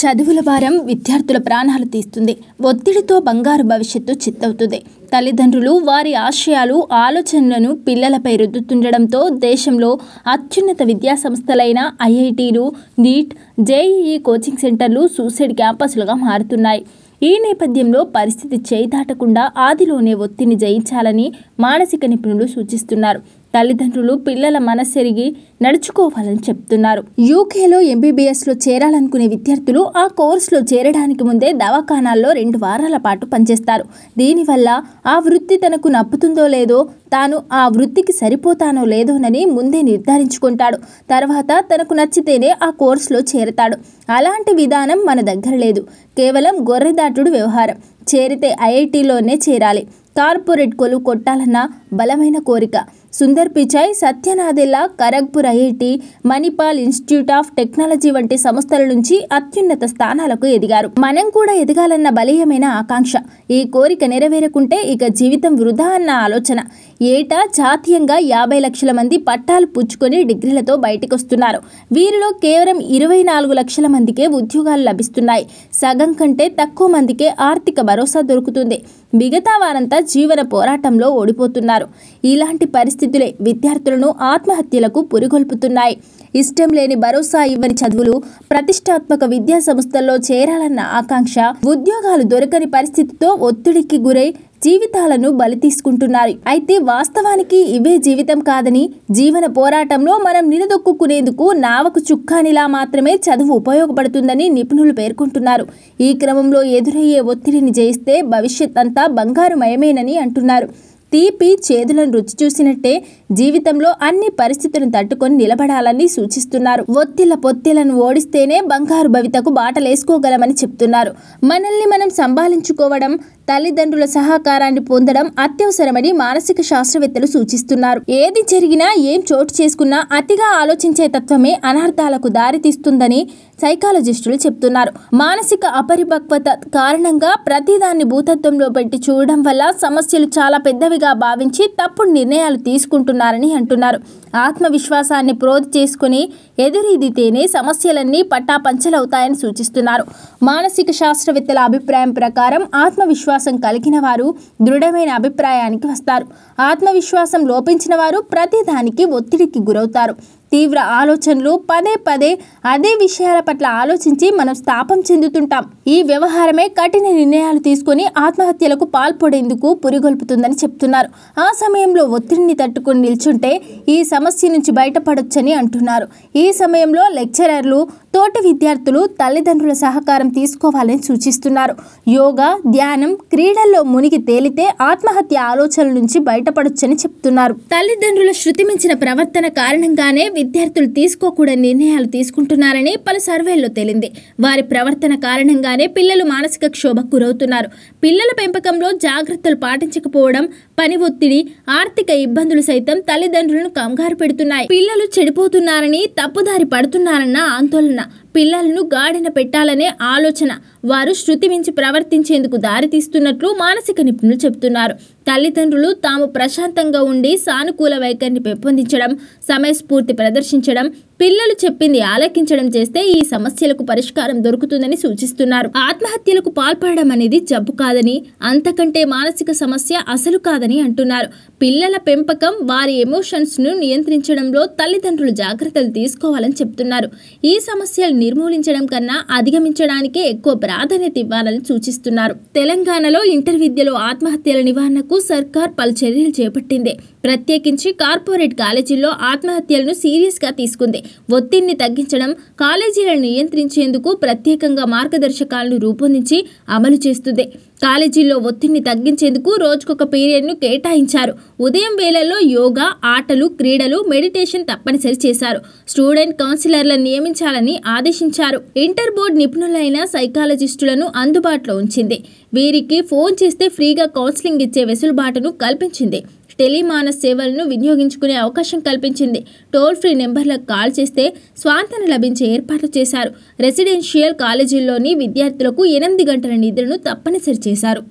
చదువుల భారం విద్యార్థుల ప్రాణాలు తీస్తుంది ఒత్తిడితో బంగారు భవిష్యత్తు చిత్తవుతుంది తల్లిదండ్రులు వారి ఆశయాలు ఆలోచనలను పిల్లలపై రుద్దుతుండడంతో దేశంలో అత్యున్నత విద్యా సంస్థలైన ఐఐటీలు నీట్ జేఈఈ కోచింగ్ సెంటర్లు సూసైడ్ క్యాంపస్లుగా మారుతున్నాయి ఈ నేపథ్యంలో పరిస్థితి చేయి దాటకుండా ఆదిలోనే ఒత్తిని జయించాలని మానసిక నిపుణులు సూచిస్తున్నారు తల్లిదండ్రులు పిల్లల మనసెరిగి నడుచుకోవాలని చెప్తున్నారు యూకేలో ఎంబీబీఎస్లో చేరాలనుకునే విద్యార్థులు ఆ కోర్సులో చేరడానికి ముందే దవాఖానాల్లో రెండు వారాల పాటు పనిచేస్తారు దీనివల్ల ఆ వృత్తి తనకు నప్పుతుందో లేదో తాను ఆ వృత్తికి సరిపోతానో లేదోనని ముందే నిర్ధారించుకుంటాడు తర్వాత తనకు నచ్చితేనే ఆ కోర్సులో చేరతాడు అలాంటి విధానం మన దగ్గర లేదు కేవలం గొర్రెదాటుడు వ్యవహారం చేరితే ఐఐటీలోనే చేరాలి కార్పొరేట్ కొలు కొట్టాలన్న బలమైన కోరిక Sundar Pichai Satya Nadella Kharagpur IIT Manipal institute of technology వంటి సంస్థల నుంచి అత్యున్నత స్థానాలకు ఎదిగారు మనం కూడా ఎదగాలన్న బలీయమైన ఆకాంక్ష ఈ కోరిక నెరవేరకుంటే ఇక జీవితం వృధా అన్న ఆలోచన ఏటా జాతీయంగా యాభై లక్షల మంది పట్టాలు పుచ్చుకొని డిగ్రీలతో బయటకొస్తున్నారు వీరిలో కేవలం ఇరవై నాలుగు లక్షల మందికే ఉద్యోగాలు లభిస్తున్నాయి సగం కంటే తక్కువ మందికే ఆర్థిక భరోసా దొరుకుతుంది మిగతా వారంతా జీవన పోరాటంలో ఓడిపోతున్నారు ఇలాంటి పరిస్థితులే విద్యార్థులను ఆత్మహత్యలకు పురిగొల్పుతున్నాయి ఇష్టం లేని భరోసా ఇవ్వని చదువులు ప్రతిష్టాత్మక విద్యా సంస్థల్లో చేరాలన్న ఆకాంక్ష ఉద్యోగాలు దొరకని పరిస్థితితో ఒత్తిడికి గురై జీవితాలను బలి తీసుకుంటున్నారు అయితే వాస్తవానికి ఇవే జీవితం కాదని జీవన పోరాటంలో మనం నిలదొక్కునేందుకు నావకు చుక్కానిలా మాత్రమే చదువు ఉపయోగపడుతుందని నిపుణులు పేర్కొంటున్నారు ఈ క్రమంలో ఎదురయ్యే ఒత్తిడిని జయిస్తే భవిష్యత్ అంతా బంగారుమయమేనని అంటున్నారు తీపి చేదులను రుచి చూసినట్టే జీవితంలో అన్ని పరిస్థితులను తట్టుకొని నిలబడాలని సూచిస్తున్నారు ఒత్తిల పొత్తిలను ఓడిస్తేనే బంగారు భవితకు బాటలేసుకోగలమని చెప్తున్నారు మనల్ని మనం సంభాలించుకోవడం తల్లిదండ్రుల సహకారాన్ని పొందడం అత్యవసరమని మానసిక శాస్త్రవేత్తలు సూచిస్తున్నారు ఏది జరిగినా ఏం చోటు చేసుకున్నా అతిగా ఆలోచించే తత్వమే అనర్థాలకు దారితీస్తుందని సైకాలజిస్టులు చెప్తున్నారు మానసిక అపరిపక్వత కారణంగా ప్రతిదాన్ని భూతత్వంలో పెట్టి చూడడం వల్ల సమస్యలు చాలా పెద్దవిగా భావించి తప్పుడు నిర్ణయాలు తీసుకుంటున్నారని అంటున్నారు ఆత్మవిశ్వాసాన్ని ప్రోధి చేసుకుని ఎదురీదితేనే సమస్యలన్నీ పట్టాపంచలవుతాయని సూచిస్తున్నారు మానసిక శాస్త్రవేత్తల అభిప్రాయం ప్రకారం ఆత్మవిశ్వాస ఆత్మవిశ్వాసం కలిగిన వారు దృఢమైన అభిప్రాయానికి వస్తారు ఆత్మవిశ్వాసం లోపించిన వారు ప్రతిదానికి ఒత్తిడికి గురవుతారు తీవ్ర ఆలోచనలు పదే పదే అదే విషయాల పట్ల ఆలోచించి మనం స్థాపం చెందుతుంటాం ఈ వ్యవహారమే కఠిన నిర్ణయాలు తీసుకుని ఆత్మహత్యలకు పాల్పడేందుకు పురిగొల్పుతుందని చెప్తున్నారు ఆ సమయంలో ఒత్తిడిని తట్టుకుని నిల్చుంటే ఈ సమస్య నుంచి బయటపడొచ్చని అంటున్నారు ఈ సమయంలో లెక్చరర్లు తోటి విద్యార్థులు తల్లిదండ్రుల సహకారం తీసుకోవాలని సూచిస్తున్నారు యోగా ధ్యానం క్రీడల్లో మునిగి తేలితే ఆత్మహత్య ఆలోచనల నుంచి బయటపడొచ్చని చెప్తున్నారు తల్లిదండ్రుల శృతిమించిన ప్రవర్తన కారణంగానే విద్యార్థులు తీసుకోకూడని నిర్ణయాలు తీసుకుంటున్నారని పలు సర్వేల్లో తేలింది వారి ప్రవర్తన కారణంగానే పిల్లలు మానసిక క్షోభకు గురవుతున్నారు పిల్లల పెంపకంలో జాగ్రత్తలు పాటించకపోవడం పని ఒత్తిడి ఆర్థిక ఇబ్బందులు సైతం తల్లిదండ్రులను కంగారు పెడుతున్నాయి పిల్లలు చెడిపోతున్నారని తప్పుదారి పడుతున్నారన్న ఆందోళన పిల్లలను గాడిన పెట్టాలనే ఆలోచన వారు శృతి మించి ప్రవర్తించేందుకు దారితీస్తున్నట్లు మానసిక నిపుణులు చెబుతున్నారు తల్లిదండ్రులు తాము ప్రశాంతంగా ఉండి సానుకూల వైఖరిని పెంపొందించడం సమయస్ఫూర్తి ప్రదర్శించడం పిల్లలు చెప్పింది ఆలకించడం చేస్తే ఈ సమస్యలకు పరిష్కారం దొరుకుతుందని సూచిస్తున్నారు ఆత్మహత్యలకు పాల్పడడం అనేది జబ్బు కాదని అంతకంటే మానసిక సమస్య అసలు కాదని అంటున్నారు పిల్లల పెంపకం వారి ఎమోషన్స్ను నియంత్రించడంలో తల్లిదండ్రులు జాగ్రత్తలు తీసుకోవాలని చెప్తున్నారు ఈ సమస్యలు నిర్మూలించడం కన్నా అధిగమించడానికే ఎక్కువ ప్రాధాన్యత ఇవ్వాలని సూచిస్తున్నారు తెలంగాణలో ఇంటర్ విద్యలో ఆత్మహత్యల నివారణకు సర్కార్ పలు చర్యలు చేపట్టింది ప్రత్యేకించి కార్పొరేట్ కాలేజీల్లో ఆత్మహత్యలను సీరియస్గా తీసుకుంది ఒత్తిడిని తగ్గించడం కాలేజీలను నియంత్రించేందుకు ప్రత్యేకంగా మార్గదర్శకాలను రూపొందించి అమలు చేస్తుంది కాలేజీల్లో ఒత్తిడిని తగ్గించేందుకు రోజుకొక పీరియడ్ను కేటాయించారు ఉదయం వేళల్లో యోగా ఆటలు క్రీడలు మెడిటేషన్ తప్పనిసరి చేశారు స్టూడెంట్ కౌన్సిలర్లను నియమించాలని ఆదేశించారు ఇంటర్ బోర్డ్ నిపుణులైన సైకాలజిస్టులను అందుబాటులో ఉంచింది వీరికి ఫోన్ చేస్తే ఫ్రీగా కౌన్సిలింగ్ ఇచ్చే వెసులుబాటును కల్పించింది టెలిమానస్ సేవలను వినియోగించుకునే అవకాశం కల్పించింది టోల్ ఫ్రీ నెంబర్లకు కాల్ చేస్తే స్వాంతన లభించే ఏర్పాట్లు చేశారు రెసిడెన్షియల్ కాలేజీల్లోని విద్యార్థులకు ఎనిమిది గంటల నిద్రను తప్పనిసరి చేశారు